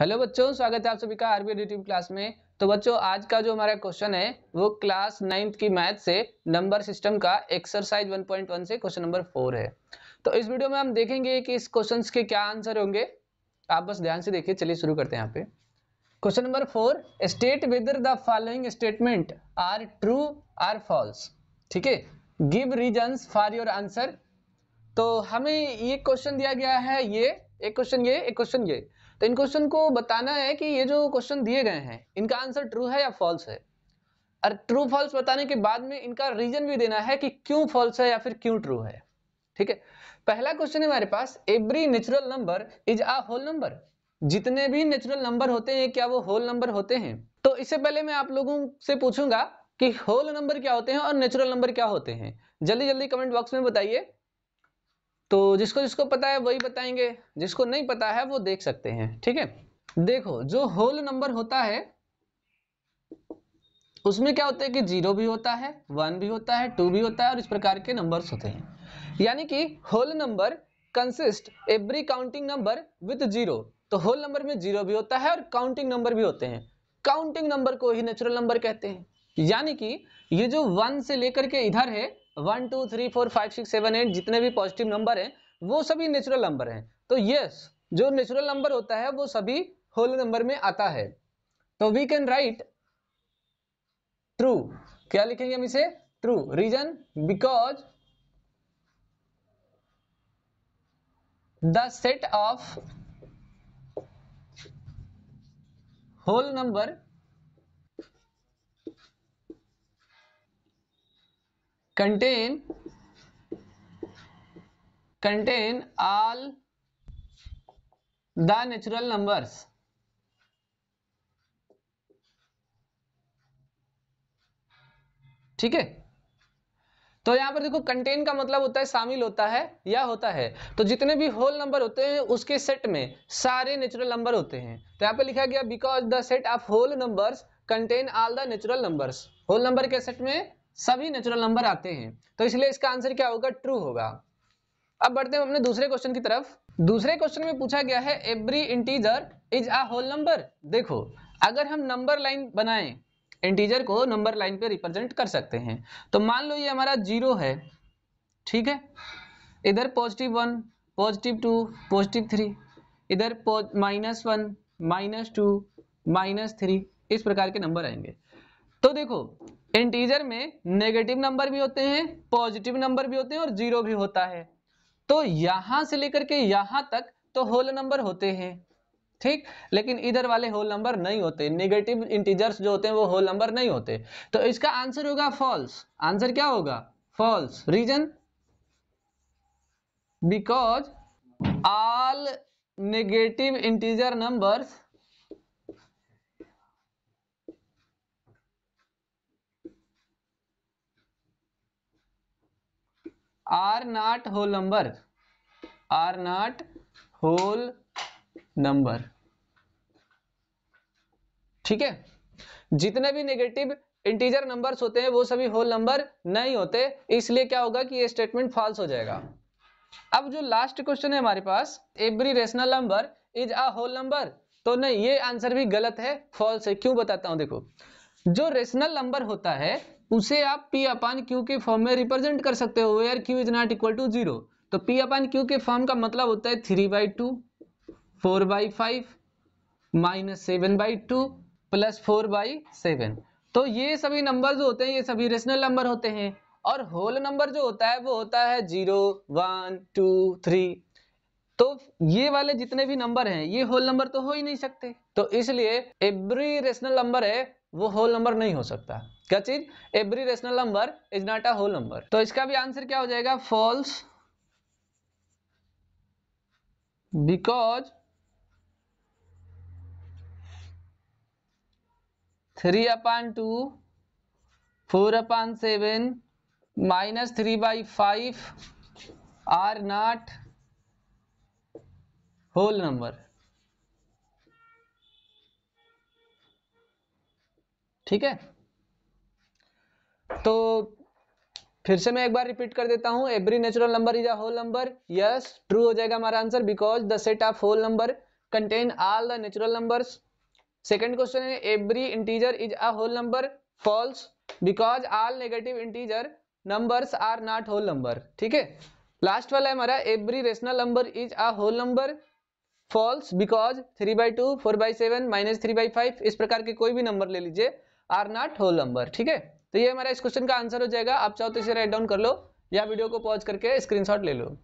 hello बच्चों स्वागत है आप सभी का आरबी यूट्यूब क्लास में तो बच्चों आज का जो हमारा क्वेश्चन है वो क्लास नाइन्थ की मैथ से नंबर सिस्टम का एक्सरसाइज 1.1 से क्वेश्चन नंबर फोर है तो इस वीडियो में हम देखेंगे कि इस क्वेश्चन के क्या आंसर होंगे आप बस ध्यान से देखिए चलिए शुरू करते हैं यहाँ पे question number four state whether the following statement are true or false ठीक है give reason for your answer तो हमें ये क्वेश्चन दिया गया है ये एक क्वेश्चन ये एक क्वेश्चन ये तो इन क्वेश्चन को बताना है कि ये जो क्वेश्चन दिए गए हैं इनका आंसर ट्रू है या फॉल्स है और ट्रू फॉल्स बताने के बाद में इनका रीजन भी देना है कि क्यों फॉल्स है या फिर क्यों ट्रू है ठीक है पहला क्वेश्चन है हमारे पास every natural number is a whole number जितने भी नेचुरल नंबर होते हैं क्या वो होल नंबर होते हैं तो इससे पहले मैं आप लोगों से पूछूंगा कि होल नंबर क्या होते हैं और नेचुरल नंबर क्या होते हैं जल्दी जल्दी कमेंट बॉक्स में बताइए तो जिसको जिसको पता है वही बताएंगे जिसको नहीं पता है वो देख सकते हैं ठीक है देखो जो होल नंबर होता है उसमें क्या होता है कि जीरो भी होता है वन भी होता है टू भी होता है और इस प्रकार के नंबर्स होते हैं यानी कि whole number consist every counting number with zero तो होल नंबर में जीरो भी होता है और काउंटिंग नंबर भी होते हैं काउंटिंग नंबर को ही नेचुरल नंबर कहते हैं यानी कि ये जो वन से लेकर के इधर है one two three four five six seven eight जितने भी पॉजिटिव नंबर हैं वो सभी नेचुरल नंबर हैं तो यस जो नेचुरल नंबर होता है वो सभी होल नंबर में आता है तो वी कैन राइट ट्रू क्या लिखेंगे हम इसे true reason because the set of whole number contain contain all the natural numbers ठीक है तो यहां पर देखो कंटेन का मतलब होता है शामिल होता है या होता है तो जितने भी होल नंबर होते हैं उसके सेट में सारे नेचुरल नंबर होते हैं तो यहां पर लिखा गया because the set of whole numbers contain all the natural numbers whole number के सेट में सभी नेचुरल नंबर आते हैं तो इसलिए इसका आंसर क्या होगा ट्रू होगा अब बढ़ते हैं अपने दूसरे क्वेश्चन की तरफ दूसरे क्वेश्चन में पूछा गया है every integer is a whole number देखो अगर हम नंबर लाइन बनाए इंटीजर को नंबर लाइन पे रिप्रेजेंट कर सकते हैं तो मान लो ये हमारा जीरो है ठीक है इधर positive one positive two positive three इधर minus one minus two minus three इस प्रकार के नंबर आएंगे तो देखो इंटीजर में नेगेटिव नंबर भी होते हैं पॉजिटिव नंबर भी होते हैं और जीरो भी होता है तो यहां से लेकर के यहां तक तो होल नंबर होते हैं ठीक लेकिन इधर वाले होल नंबर नहीं होते नेगेटिव इंटीजर्स जो होते हैं वो होल नंबर नहीं होते तो इसका आंसर होगा फॉल्स आंसर क्या होगा false reason because all negative integer numbers are not whole number are not whole number ठीक है जितने भी नेगेटिव इंटीजर नंबर्स होते हैं वो सभी होल नंबर नहीं होते इसलिए क्या होगा कि ये स्टेटमेंट फॉल्स हो जाएगा अब जो लास्ट क्वेश्चन है हमारे पास every rational number is a whole number तो नहीं ये आंसर भी गलत है फॉल्स है क्यों बताता हूं देखो जो रेशनल नंबर होता है उसे आप पी अपान क्यू के फॉर्म में रिप्रेजेंट कर सकते हो where Q is not equal to zero तो पी अपान क्यू के फॉर्म का मतलब होता है three by two four by five minus seven by two plus four by seven तो ये सभी नंबर जो होते हैं ये सभी रेशनल नंबर होते हैं और होल नंबर जो होता है वो होता है जीरो वन टू थ्री तो ये वाले जितने भी नंबर हैं ये होल नंबर तो हो ही नहीं सकते तो इसलिए एवरी रेशनल नंबर है वो होल नंबर नहीं हो सकता क्या चीज every rational number is not a whole number तो इसका भी आंसर क्या हो जाएगा false because three upon two four upon seven minus three by five are not whole number ठीक है तो फिर से मैं एक बार रिपीट कर देता हूं every natural number is a whole number yes true हो जाएगा हमारा answer because the set of whole number contain all the natural numbers second question है every integer is a whole number false because all negative integer numbers are not whole number ठीक है last वाला है हमारा every rational number is a whole number false because three by two four by seven minus three by five इस प्रकार के कोई भी नंबर ले लीजिए आर नॉट होल नंबर ठीक है तो ये हमारा इस क्वेश्चन का आंसर हो जाएगा आप चाहो तो इसे राइट डाउन कर लो या वीडियो को पॉज करके स्क्रीनशॉट ले लो